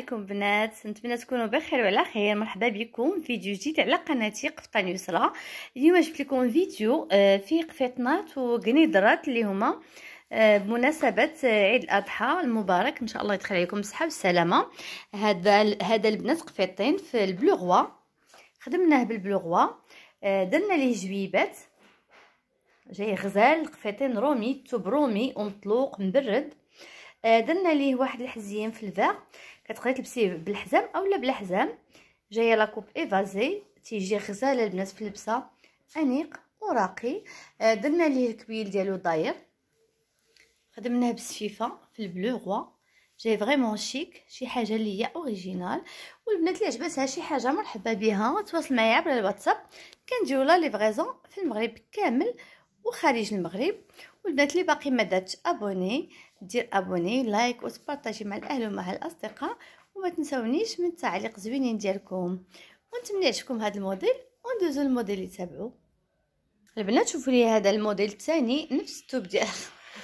عليكم بنات نتمنى تكونوا بخير وعلى خير مرحبا بكم فيديو جديد على قناتي قفطان يسرى اليوم جبت لكم فيديو آه، فيه قفيطنات وقنيدرات اللي هما آه، بمناسبه آه، عيد الاضحى المبارك ان شاء الله يدخل عليكم بالصحه والسلامه هذا هذا البنات قفيطين في البلوغوا خدمناه بالبلوغوا درنا ليه جويبات جاي غزال قفيطين رومي توب رومي ومطلوق مبرد درنا ليه واحد الحزيم في الفار كتقدري تلبسيه بالحزام اولا بلا حزام جايه لاكوب ايفازي تيجي غزاله البنات في اللبسه انيق وراقي آه، درنا ليه الكبيل ديالو داير خدمناه بسفيفه في البلو غوا جاي فريمون شيك شي حاجه اللي هي اوريجينال والبنات اللي عجبتها شي حاجه مرحبا بها تواصل معايا عبر الواتساب كنديروا لا ليفريزون في المغرب كامل وخارج المغرب والبنات اللي باقي ما دارتش ابوني دير ابوني لايك وتبارطاجي مع الاهل ومع الاصدقاء وما تنسونيش من التعليق زوينين ديالكم ونتمنى يعجبكم هذا الموديل وندوزو للموديل اللي تابعو البنات شوفوا لي هذا الموديل الثاني نفس التوب ديال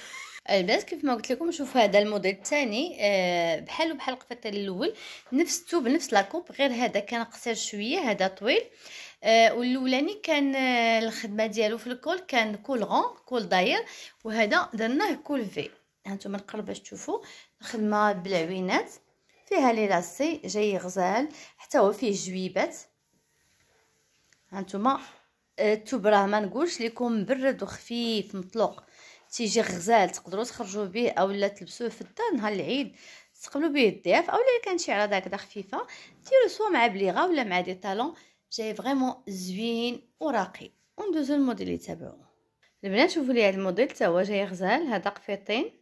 البنات كيف ما قلت لكم شوفوا هذا الموديل الثاني آه، بحالو بحال القفطه الاول نفس التوب نفس لاكوب غير هذا كان قصير شويه هذا طويل آه، والاولاني كان آه، الخدمه ديالو في الكول كان كول غون كول داير وهذا درناه كول في هانتوما نقرب باش تشوفوا الخدمه بالعوينات فيها لي لاسي جاي غزال حتى هو فيه جويبات هانتوما آه، التوب راه ما نقولش لكم برد وخفيف مطلق تيجي غزال تقدروا تخرجوا به اولا تلبسوه في الدار نهار العيد تقبلوا به الضياف اولا كان شي عراضه هكذا خفيفه ديروا سوا مع بليغه ولا مع دي طالون جاي فريمون زوين وراقي وندوزو الموديل اللي تابعوه البنات شوفوا لي هذا الموديل تا هو جاي غزال هذا قفيطين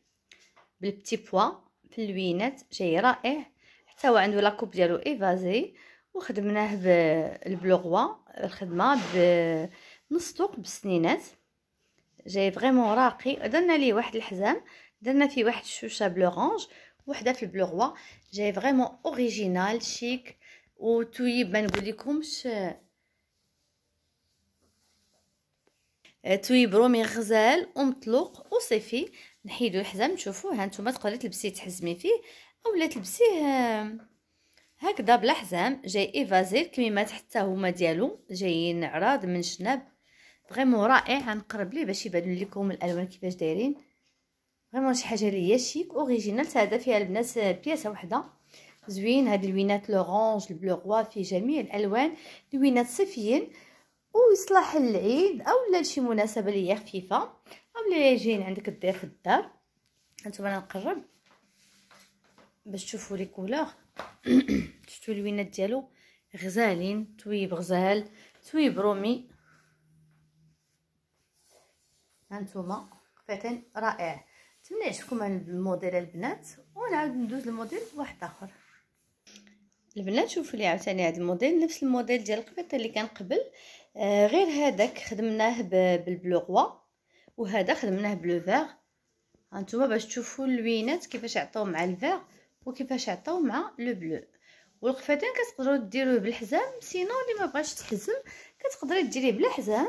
بالبتي بوا في اللوينات جاي رائع حتى هو عنده لاكوب ديالو ايفازي وخدمناه بالبلوغوا الخدمه بنص طوق بالسنينات جاي فريمون راقي درنا ليه واحد الحزام درنا فيه واحد الشوشه بلورانج وحده في البلوغوا جاي فريمون اوريجينال شيك وتويب ما نقول لكمش تويبرو آه، من غزال ومطلوق وصيفي نحيدو الحزام تشوفوه هانتوما تقدري تلبسيه تحزمي فيه اولا تلبسيه آه، هكذا بلا حزام جاي ايفازير كميمات حتى هما ديالو جايين عراض من شناب فريمون رائع غنقرب ليه باش يبان لكم الالوان كيفاش دايرين فريمون شي حاجه ليا شيك اوريجينال هذا فيها البنات آه، بياسه وحده زوين هاد الوينات لورانج البلو روا في جميع الالوان لوينات صيفيين ويصلح العيد اولا لشي مناسبه اللي خفيفه خفيفه اولا جايين عندك الضيف في الدار هانتوما انا نقرب باش تشوفوا لي كولور شفتوا اللوينات ديالو غزالين تويب غزال تويب رومي هانتوما قطعتين رائع نتمنى يعجبكم هاد الموديل البنات ونعاود ندوز لموديل واحد اخر البنات شوفوا لي عاوتاني هاد الموديل نفس الموديل ديال القفيطه اللي كان قبل آه، غير هذاك خدمناه بالبلوغوا وهذا خدمناه بلوفير هانتوما باش تشوفوا اللوينات كيفاش عطاو مع الفير وكيفاش عطاو مع لو بلو والقفتين كتقدروا ديروه بالحزام سينو اللي ما بغاش تحزم كتقدري ديريه بلا حزام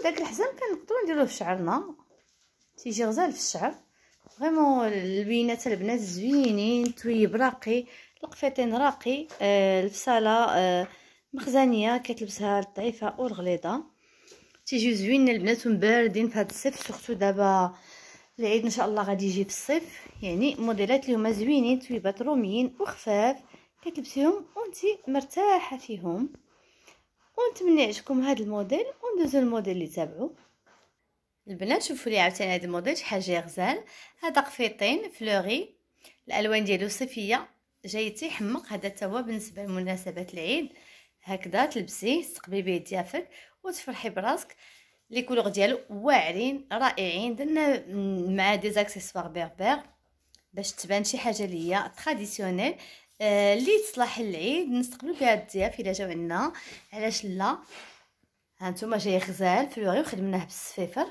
وداك الحزام كنقدروا نديروه في شعرنا تيجي غزال في الشعر فريمون اللوينات البنات زوينين تويب راقي القفتين راقي آه الفصاله آه مخزانيه كتلبسها الضعيفه والغليظه تيجيو زوينين البنات أو في فهاد الصيف سورتو دابا العيد ان شاء الله غادي يجي في الصيف يعني موديلات اللي هما زوينين تويبات روميين وخفاف كتلبسيهم وانتي مرتاحه فيهم ونتمنى يعجبكم هذا الموديل وندوزو الموديل اللي تابعو البنات شوفوا لي عاوتاني هذا الموديل شحال جاي غزال هذا قفيطين فلوغي الالوان ديالو صيفيه جاي تيحمق هذا توا بالنسبه لمناسبه العيد هكذا تلبسيه تقبلي به ديافك وتفرحي براسك لي كولور ديالو واعرين رائعين درنا مع دي زاكسيسوار بيربير باش تبان شي حاجه اللي هي تراديسيونيل اللي آه تصلح العيد نستقبلو بها الضياف الا جاو عندنا علاش لا هانتوما جاي غزال فلوري وخدمناه بالصفيفر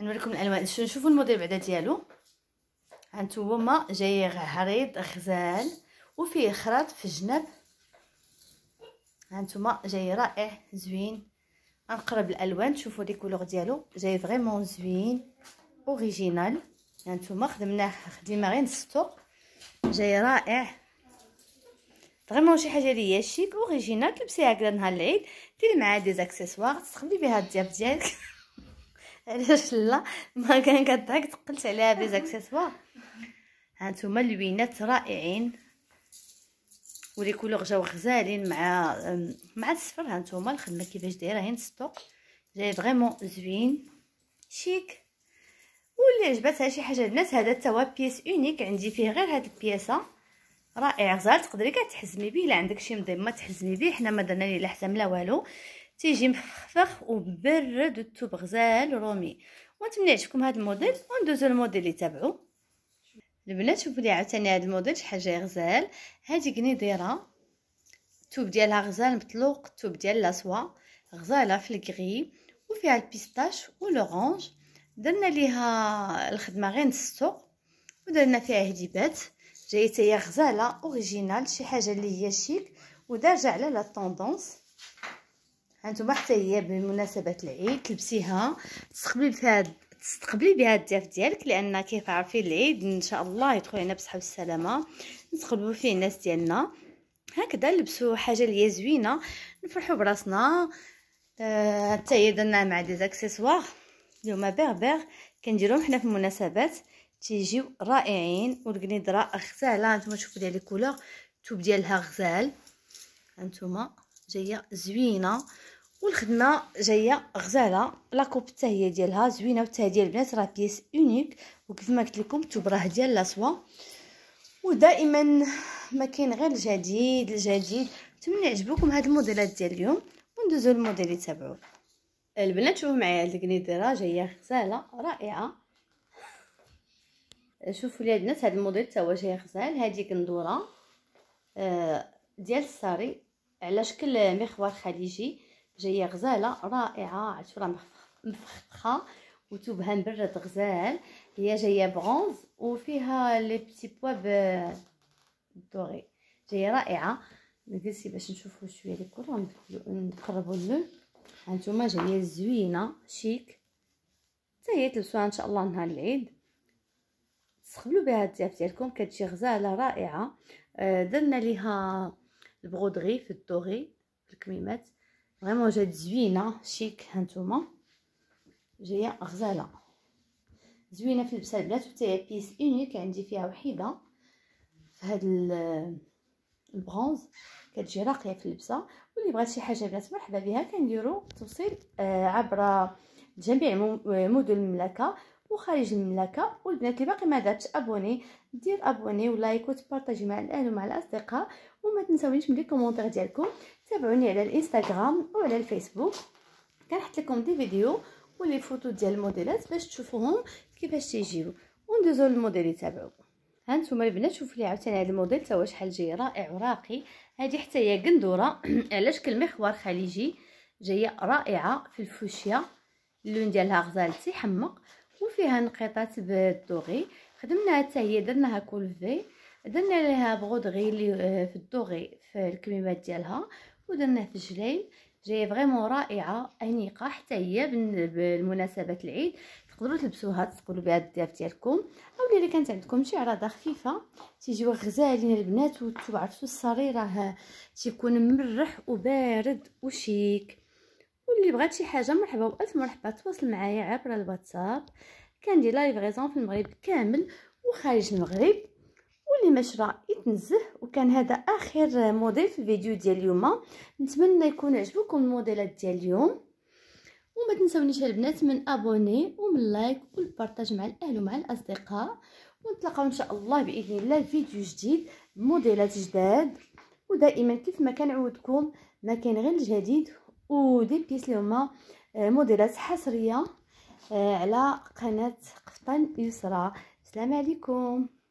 نوريكم الالوان نشوفوا الموديل بعدا ديالو هانتوما جاي عريض غزال وفيه خراط في الجناب هانتوما جاي رائع زوين غنقرب الالوان تشوفوا لي كولور ديالو جاي فريمون زوين اوريجينال هانتوما خدمناه خديمه غير نستو جاي رائع فريمون شي حاجه ليا هي شيك اوريجينال تلبسيها هكذا نهار العيد ديري معاها دي زاكسيسوار تخدمي بها الضياف ديالك علاش لا ما كان كضحك تقلت عليها بي زاكسيسوار هانتوما اللوينات رائعين ولي كولور جاو غزالين مع مع الصفر هانتوما الخدمه كيفاش دايره هين السطوك جاي فريمون زوين شيك واللي عجبتها شي حاجه الناس هذا توا هو بيس اونيك عندي فيه غير هاد البياسه رائع غزال تقدري كاع تحزمي به الا عندك شي مضمه تحزمي به حنا ما درنا ليه لا حزام لا والو تيجي مفخفخ وبرد التوب غزال رومي ونتمنى يعجبكم هذا الموديل وندوزو الموديل اللي تابعو البنات شوفوا لي عاوتاني هذا الموديل شحال جاي غزال هذه قنيديره التوب ديالها غزال مطلوق التوب ديال لاصوا غزاله في الكري وفيها البيستاش ولورانج درنا ليها الخدمه غير نص ودرنا فيها هديبات جايه هي غزاله اوريجينال شي حاجه اللي هي شيك ودارجه على لا طوندونس هانتوما حتى هي بمناسبه العيد تلبسيها تستقبلي فيها تستقبلي بها الضيف ديالك لان كيف عارفين العيد ان شاء الله يدخل علينا بصحه والسلامه نستقبلوا فيه الناس ديالنا هكذا نلبسوا حاجه اللي زوينه نفرحوا براسنا آه، حتى آه، يدنا مع دي زاكسيسوار اليوم بيغ كنديروهم حنا في المناسبات تيجيو رائعين والقنيضره غزاله نتوما تشوفوا لي لي كولور الثوب ديالها غزال هانتوما جايه زوينه والخدمه جايه غزاله لا كوب حتى هي ديالها زوينه وحتى ديال البنات راه بيس اونيك وكيف ما قلت لكم تبره راه ديال لاصوا ودائما ما كاين غير الجديد الجديد نتمنى يعجبوكم هاد الموديلات ديال اليوم وندوزو للموديل اللي تابعوه البنات شوفوا معايا هاد الكنيدره جايه غزاله رائعه شوفوا لي البنات هاد الموديل تا هو جاي غزال هادي كندوره آه، ديال الساري على شكل مخوار خليجي جايه غزاله رائعه عشرة راه مفخخه وتوبها مبرد غزال هي جايه برونز وفيها لي بتي بوا دوري جايه رائعه نجلسي باش نشوفوا شويه لي كولور نقربوا له هانتوما جايه زوينه شيك حتى هي تلبسوها ان شاء الله نهار العيد تستقبلوا بها الضياف ديالكم كتجي غزاله رائعه آه، درنا ليها البرودري في الدوري في الكميمات فريمون جات زوينه شيك هانتوما جايه غزاله زوينه في اللبسه البنات حتى هي بيس اونيك عندي فيها وحيده في هاد البرونز كتجي راقيه في اللبسه واللي بغات شي حاجه بنات مرحبا بها كنديرو توصيل عبر جميع مدن المملكه وخارج المملكه والبنات اللي باقي ما دارتش ابوني دير ابوني ولايك وتبارطاجي مع الاهل ومع الاصدقاء وما تنساونيش من لي كومونتير ديالكم تابعوني على الانستغرام وعلى الفيسبوك كنحط لكم دي فيديو ولي فوتو ديال الموديلات باش تشوفوهم كيفاش تيجيو وندوزو للموديل اللي ها هانتوما البنات شوفوا لي عاوتاني هذا الموديل تا هو شحال جاي رائع وراقي هذه حتى هي قندوره على شكل محور خليجي جايه رائعه في الفوشيا اللون ديالها غزال تيحمق وفيها نقيطات بالدوغي خدمناها حتى هي درناها كولفي درنا لها بغود غير آه، في الدوغي في الكميمات ديالها ودرناه في الجليل جايه فريمون رائعه انيقه حتى هي بالمناسبه العيد تقدروا تلبسوها تسقلوا بها الضياف ديالكم اولا الا كانت عندكم شي عراضه خفيفه تيجيو غزالين البنات وانتو عرفتوا الصري راه تيكون مرح وبارد وشيك واللي بغات شي حاجه مرحبا والف مرحبا تواصل معايا عبر الواتساب كندير لايف غيزون في المغرب كامل وخارج المغرب واللي ما شرا يتنزه وكان هذا اخر موديل في الفيديو ديال اليوم نتمنى يكون عجبكم الموديلات ديال اليوم وما تنسونيش البنات من ابوني ومن لايك والبارطاج مع الاهل ومع الاصدقاء ونتلاقاو ان شاء الله باذن الله فيديو جديد موديلات جداد ودائما كيف ما كنعودكم ما كان غير الجديد ودي بيس اليوم هما آه، موديلات حصريه آه، على قناه قفطان يسرى السلام عليكم